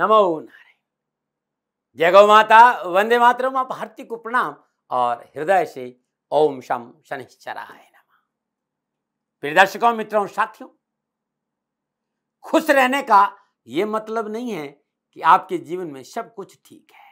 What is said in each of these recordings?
नमो जय गौ माता वंदे मातरम आप भारती को प्रणाम और हृदय से ओम शम शनिश्चराय नम प्रिय दर्शकों मित्रों साथियों खुश रहने का यह मतलब नहीं है कि आपके जीवन में सब कुछ ठीक है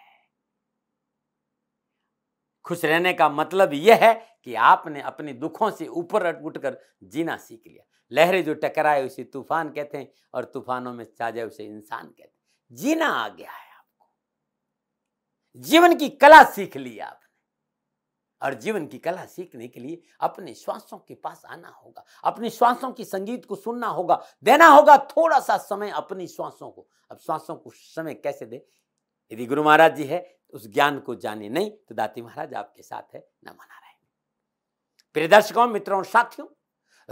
खुश रहने का मतलब यह है कि आपने अपने दुखों से ऊपर उठकर जीना सीख लिया लहरें जो टकराए उसे तूफान कहते हैं और तूफानों में चाजे उसे इंसान कहते हैं जीना आ गया है आपको जीवन की कला सीख ली आपने और जीवन की कला सीखने के लिए अपने श्वासों के पास आना होगा अपने श्वासों की संगीत को सुनना होगा देना होगा थोड़ा सा समय अपनी श्वासों को अब श्वासों को समय कैसे दे यदि गुरु महाराज जी है तो उस ज्ञान को जाने नहीं तो दाती महाराज आपके साथ है न मना रहे प्रिय दर्शकों मित्रों साथियों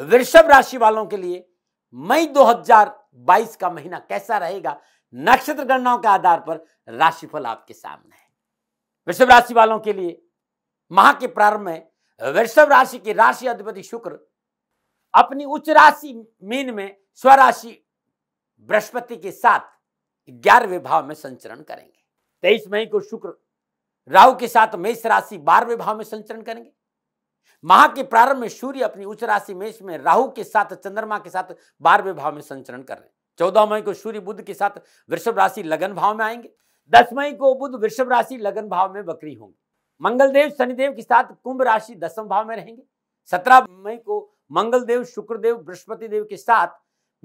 वृषभ राशि वालों के लिए मई 2022 का महीना कैसा रहेगा नक्षत्र गणनाओं के आधार पर राशिफल आपके सामने है वृषभ राशि वालों के लिए माह के प्रारंभ में वृषभ राशि के राशि अधिपति शुक्र अपनी उच्च राशि मीन में स्वराशि बृहस्पति के साथ ग्यारहवें भाव में संचरण करेंगे तेईस मई को शुक्र राहु के साथ मेष राशि बारहवें भाव में संचरण करेंगे माह के प्रारंभ में सूर्य अपनी उच्च राशि मेष में राहु के साथ चंद्रमा के साथ बारहवें भाव में संचरण कर रहे हैं चौदह मई को सूर्य बुद्ध के साथ वृषभ राशि लगन भाव में आएंगे दस मई को बुद्ध वृषभ राशि लगन भाव में बकरी होंगे मंगलदेव शनिदेव के साथ कुंभ राशि दसम भाव में रहेंगे सत्रह मई को मंगलदेव शुक्रदेव बृहस्पति देव के साथ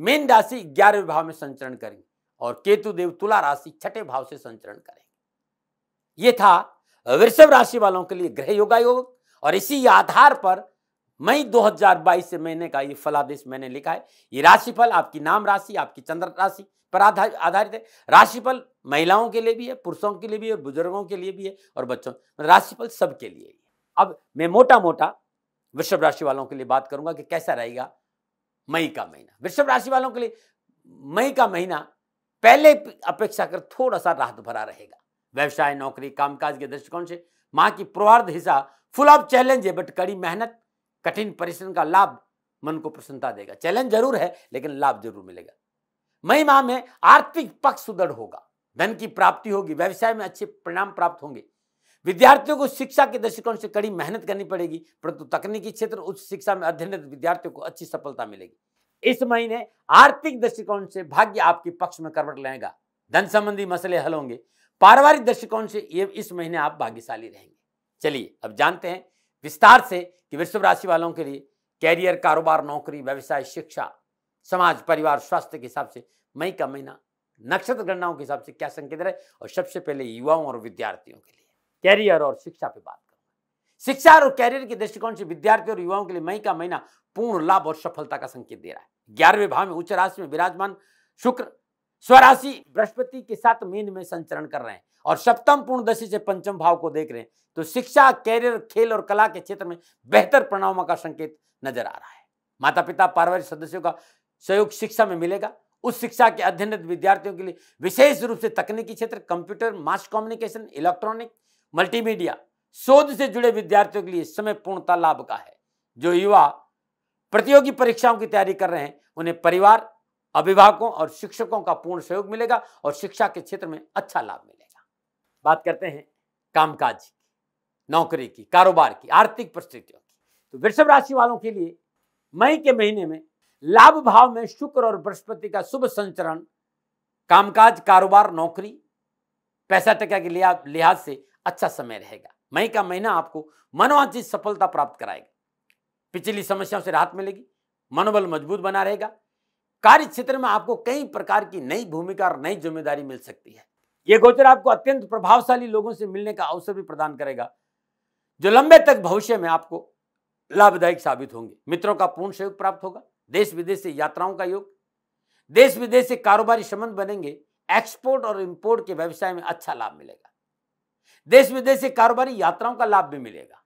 मीन राशि ग्यारहवें भाव में संचरण करेंगे और केतु देव तुला राशि छठे भाव से संचरण करेंगे ये था वृषभ राशि वालों के लिए ग्रह योगा योग और इसी आधार पर मई 2022 से महीने का ये फलादेश मैंने लिखा है ये राशिफल आपकी नाम राशि आपकी चंद्र राशि पर आधारित है राशिफल महिलाओं के लिए भी है पुरुषों के लिए भी है और बुजुर्गों के लिए भी है और बच्चों मतलब राशिफल सबके लिए अब मैं मोटा मोटा वृषभ राशि वालों के लिए बात करूंगा कि कैसा रहेगा मई का महीना वृषभ राशि वालों के लिए मई का महीना पहले अपेक्षा कर थोड़ा सा राहत भरा रहेगा व्यवसाय नौकरी कामकाज के दृष्टिकोण से माँ की प्रवार्ध हिस्सा फुल ऑफ चैलेंज है बट कड़ी मेहनत कठिन परिश्रम का लाभ मन को प्रसन्नता देगा चैलेंज जरूर है लेकिन लाभ जरूर मिलेगा मई माह में आर्थिक पक्ष सुदृढ़ होगा धन की प्राप्ति होगी व्यवसाय में अच्छे परिणाम प्राप्त होंगे विद्यार्थियों को शिक्षा के दृष्टिकोण से कड़ी मेहनत करनी पड़ेगी परंतु तकनीकी क्षेत्र उच्च शिक्षा में अध्ययनरत विद्यार्थियों को अच्छी सफलता मिलेगी इस महीने आर्थिक दृष्टिकोण से भाग्य आपके पक्ष में करवट लेगा धन संबंधी मसले हल होंगे पारिवारिक दृष्टिकोण से ये इस महीने आप भाग्यशाली रहेंगे चलिए अब जानते हैं विस्तार से कि वृषभ राशि वालों के लिए कैरियर कारोबार नौकरी व्यवसाय शिक्षा समाज परिवार स्वास्थ्य के हिसाब से मई का महीना नक्षत्र गणनाओं के हिसाब से क्या संकेत रहे और सबसे पहले युवाओं और विद्यार्थियों के लिए कैरियर और शिक्षा पे बात करूंगा शिक्षा और कैरियर के दृष्टिकोण से विद्यार्थियों और युवाओं के लिए मई का महीना पूर्ण लाभ और सफलता का संकेत दे रहा है ग्यारहवें भाव में उच्च राशि में विराजमान शुक्र स्वराशि बृहस्पति के साथ मीन में संचरण कर रहे हैं और सप्तम पूर्ण दशी से पंचम भाव को देख रहे हैं तो शिक्षा कैरियर खेल और कला के क्षेत्र में बेहतर परिणामों का संकेत नजर आ रहा है माता पिता पारिवारिक सदस्यों का सहयोग शिक्षा में मिलेगा उस शिक्षा के अध्ययनरत विद्यार्थियों के लिए विशेष रूप से तकनीकी क्षेत्र computer mass communication electronic multimedia शोध से जुड़े विद्यार्थियों के लिए समय पूर्णता लाभ का है जो युवा प्रतियोगी परीक्षाओं की तैयारी कर रहे हैं उन्हें परिवार अभिभावकों और शिक्षकों का पूर्ण सहयोग मिलेगा और शिक्षा के क्षेत्र में अच्छा लाभ मिलेगा बात करते हैं कामकाज की नौकरी की कारोबार की आर्थिक परिस्थितियों की तो वृषभ राशि वालों के लिए मई के महीने में लाभ भाव में शुक्र और बृहस्पति का शुभ संचरण कामकाज कारोबार नौकरी पैसा टका के लिहाज से अच्छा समय रहेगा मई का महीना आपको मनोवांचित सफलता प्राप्त कराएगा पिछली समस्याओं से राहत मिलेगी मनोबल मजबूत बना रहेगा कार्य क्षेत्र में आपको कई प्रकार की नई भूमिका और नई जिम्मेदारी मिल सकती है यह गोचर आपको अत्यंत प्रभावशाली लोगों से मिलने का अवसर भी प्रदान करेगा जो लंबे तक भविष्य में आपको लाभदायक साबित होंगे मित्रों का पूर्ण सहयोग प्राप्त होगा देश विदेश से यात्राओं का योग देश विदेश से कारोबारी संबंध बनेंगे एक्सपोर्ट और इंपोर्ट के व्यवसाय में अच्छा लाभ मिलेगा देश विदेश से कारोबारी यात्राओं का लाभ भी मिलेगा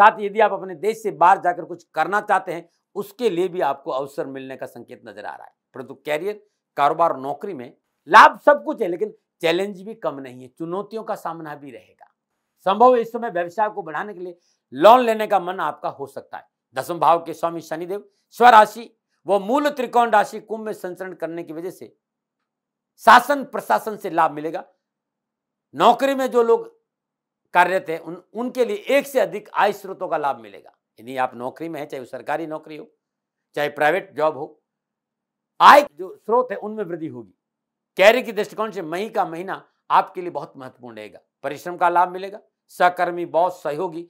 साथ यदि आप अपने देश से बाहर जाकर कुछ करना चाहते हैं उसके लिए भी आपको अवसर मिलने का संकेत नजर आ रहा है परंतु कैरियर कारोबार नौकरी में लाभ सब कुछ है लेकिन चैलेंज भी कम नहीं है चुनौतियों का सामना भी रहेगा संभव इस समय व्यवसाय को बढ़ाने के लिए लोन लेने का मन आपका हो सकता है दसम भाव के स्वामी शनिदेव स्वराशि वो मूल त्रिकोण राशि कुंभ में संचरण करने की वजह से शासन प्रशासन से लाभ मिलेगा नौकरी में जो लोग कार्यरत है उन उनके लिए एक से अधिक आय स्रोतों का लाभ मिलेगा यदि आप नौकरी में है चाहे वो सरकारी नौकरी हो चाहे प्राइवेट जॉब हो आय जो स्रोत है उनमें वृद्धि होगी कैरियर के दृष्टिकोण से मई का महीना आपके लिए बहुत महत्वपूर्ण रहेगा परिश्रम का लाभ मिलेगा सहकर्मी बॉस सहयोगी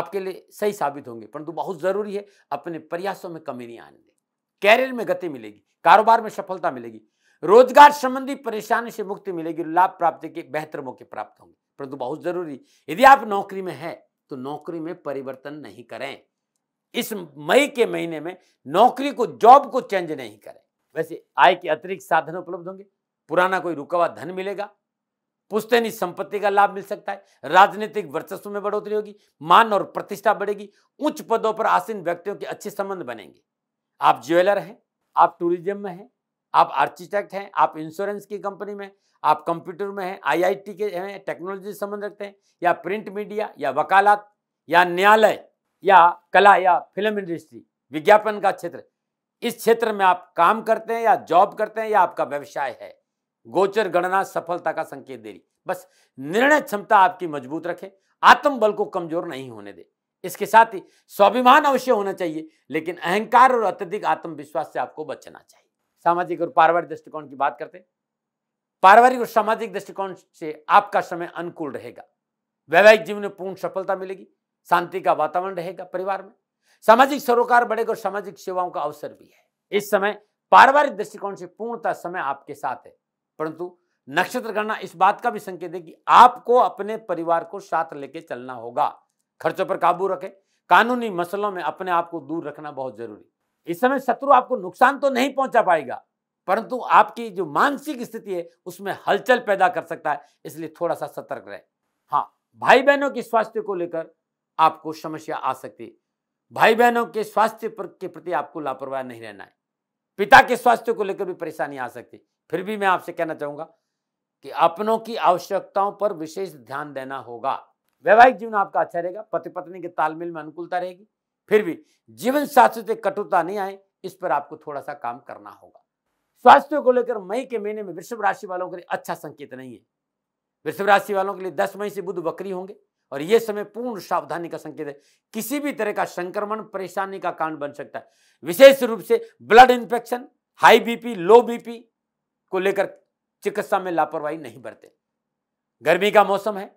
आपके लिए सही साबित होंगे परंतु बहुत जरूरी है अपने प्रयासों में कमी नहीं आने कैरियर में गति मिलेगी कारोबार में सफलता मिलेगी रोजगार संबंधी परेशानी से मुक्ति मिलेगी लाभ प्राप्ति के बेहतर मौके प्राप्त होंगे परंतु बहुत जरूरी यदि आप नौकरी में हैं तो नौकरी में परिवर्तन नहीं करें इस मई के महीने में नौकरी को जॉब को चेंज नहीं करें वैसे आय के अतिरिक्त साधन उपलब्ध होंगे पुराना कोई रुका हुआ धन मिलेगा पुस्तैनी संपत्ति का लाभ मिल सकता है राजनीतिक वर्चस्व में बढ़ोतरी होगी मान और प्रतिष्ठा बढ़ेगी उच्च पदों पर आसीन व्यक्तियों के अच्छे संबंध बनेंगे आप ज्वेलर हैं आप टूरिज्म में हैं आप आर्किटेक्ट हैं आप इंश्योरेंस की कंपनी में आप कंप्यूटर में हैं आईआईटी के हैं टेक्नोलॉजी से संबंध रखते हैं या प्रिंट मीडिया या वकालत या न्यायालय या कला या फिल्म इंडस्ट्री विज्ञापन का क्षेत्र इस क्षेत्र में आप काम करते हैं या जॉब करते हैं या आपका व्यवसाय है गोचर गणना सफलता का संकेत दे रही बस निर्णय क्षमता आपकी मजबूत रखें आत्मबल को कमजोर नहीं होने दे इसके साथ ही स्वाभिमान अवश्य होना चाहिए लेकिन अहंकार और अत्यधिक आत्मविश्वास से आपको बचना चाहिए सामाजिक और पारिवारिक दृष्टिकोण की बात करते पारिवारिक और सामाजिक दृष्टिकोण से आपका समय अनुकूल रहेगा वैवाहिक जीवन में पूर्ण सफलता मिलेगी शांति का वातावरण रहेगा परिवार में सामाजिक सरोकार बढ़ेगा और सामाजिक सेवाओं का अवसर भी है इस समय पारिवारिक दृष्टिकोण से पूर्णतः समय आपके साथ है परंतु नक्षत्र गणना इस बात का भी संकेत है कि आपको अपने परिवार को साथ लेके चलना होगा खर्चों पर काबू रखें कानूनी मसलों में अपने आप को दूर रखना बहुत जरूरी इस समय शत्रु आपको नुकसान तो नहीं पहुंचा पाएगा परंतु आपकी जो मानसिक स्थिति है उसमें हलचल पैदा कर सकता है इसलिए थोड़ा सा सतर्क रहे हाँ भाई बहनों के स्वास्थ्य को लेकर आपको समस्या आ सकती है भाई बहनों के स्वास्थ्य के प्रति आपको लापरवाह नहीं रहना है पिता के स्वास्थ्य को लेकर भी परेशानी आ सकती फिर भी मैं आपसे कहना चाहूंगा कि अपनों की आवश्यकताओं पर विशेष ध्यान देना होगा वैवाहिक जीवन आपका अच्छा रहेगा पति पत्नी के तालमेल में अनुकूलता रहेगी फिर भी जीवन साथी से कटुता नहीं आए इस पर आपको थोड़ा सा काम करना होगा स्वास्थ्य को लेकर मई के महीने में वृषभ राशि वालों के लिए अच्छा संकेत नहीं है वृषभ राशि वालों के लिए दस मई से बुध बकरी होंगे और यह समय पूर्ण सावधानी का संकेत है किसी भी तरह का संक्रमण परेशानी का कारण बन सकता है विशेष रूप से blood infection high BP low BP को लेकर चिकित्सा में लापरवाही नहीं बरते गर्मी का मौसम है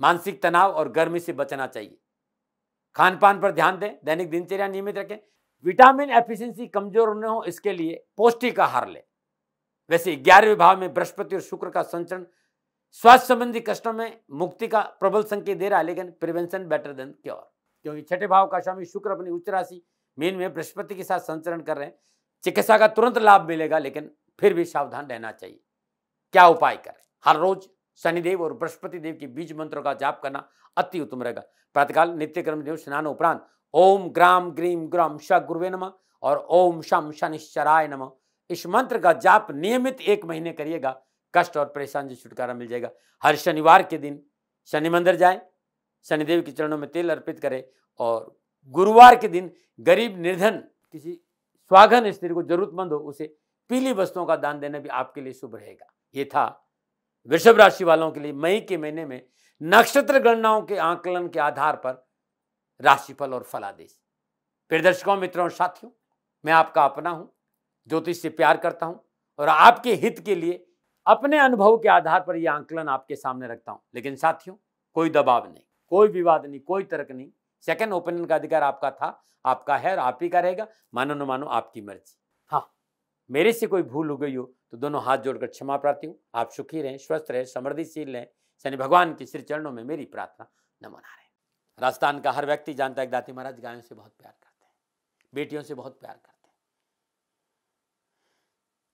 मानसिक तनाव और गर्मी से बचना चाहिए खान पान पर ध्यान दें दैनिक दिनचर्या नियमित रखें विटामिन एफिशिएंसी कमजोर न हो इसके लिए पौष्टिक आहार लें वैसे ग्यारहवें भाव में बृहस्पति और शुक्र का संचरण स्वास्थ्य संबंधी कष्टों में मुक्ति का प्रबल संकेत दे रहा है लेकिन प्रिवेंशन बेटर देन क्योर क्योंकि छठे भाव का स्वामी शुक्र अपनी उच्च राशि मेन में बृहस्पति के साथ संचरण कर रहे हैं चिकित्सा का तुरंत लाभ मिलेगा लेकिन फिर भी सावधान रहना चाहिए क्या उपाय करें हर रोज शनिदेव और बृहस्पति देव के बीज मंत्रों का जाप करना अति उत्तम रहेगा प्रातःकाल नित्यक्रम देव स्नान उपरांत ओम ग्राम ग्रीम ग्राम श गुरुवे नम और ओम शम शनिश्चराय नम इस मंत्र का जाप नियमित एक महीने करिएगा कष्ट और परेशान से छुटकारा मिल जाएगा हर शनिवार के दिन शनि मंदिर जाए शनिदेव के चरणों में तेल अर्पित करें और गुरुवार के दिन गरीब निर्धन किसी स्वाघन स्त्री को जरूरतमंद हो उसे पीली वस्तुओं का दान देना भी आपके लिए शुभ रहेगा ये था वृषभ राशि वालों के लिए मई के महीने में नक्षत्र गणनाओं के आकलन के आधार पर राशिफल और फलादेश प्रिय दर्शकों मित्रों और साथियों मैं आपका अपना हूं ज्योतिष से प्यार करता हूं और आपके हित के लिए अपने अनुभव के आधार पर यह आंकलन आपके सामने रखता हूं लेकिन साथियों कोई दबाव नहीं कोई विवाद नहीं कोई तर्क नहीं सेकंड ओपिनियन का अधिकार आपका था आपका है और आप ही का रहेगा मानो न मानो आपकी मर्जी हाँ मेरे से कोई भूल हो गई हो तो दोनों हाथ जोड़कर क्षमा प्रार्थी हूँ आप सुखी रहें स्वस्थ रहें समृद्धिशील रहें शनि भगवान के श्री चरणों में मेरी प्रार्थना न मना रहे राजस्थान का हर व्यक्ति जानता है दाती महाराज गायों से बहुत प्यार करते हैं बेटियों से बहुत प्यार करते हैं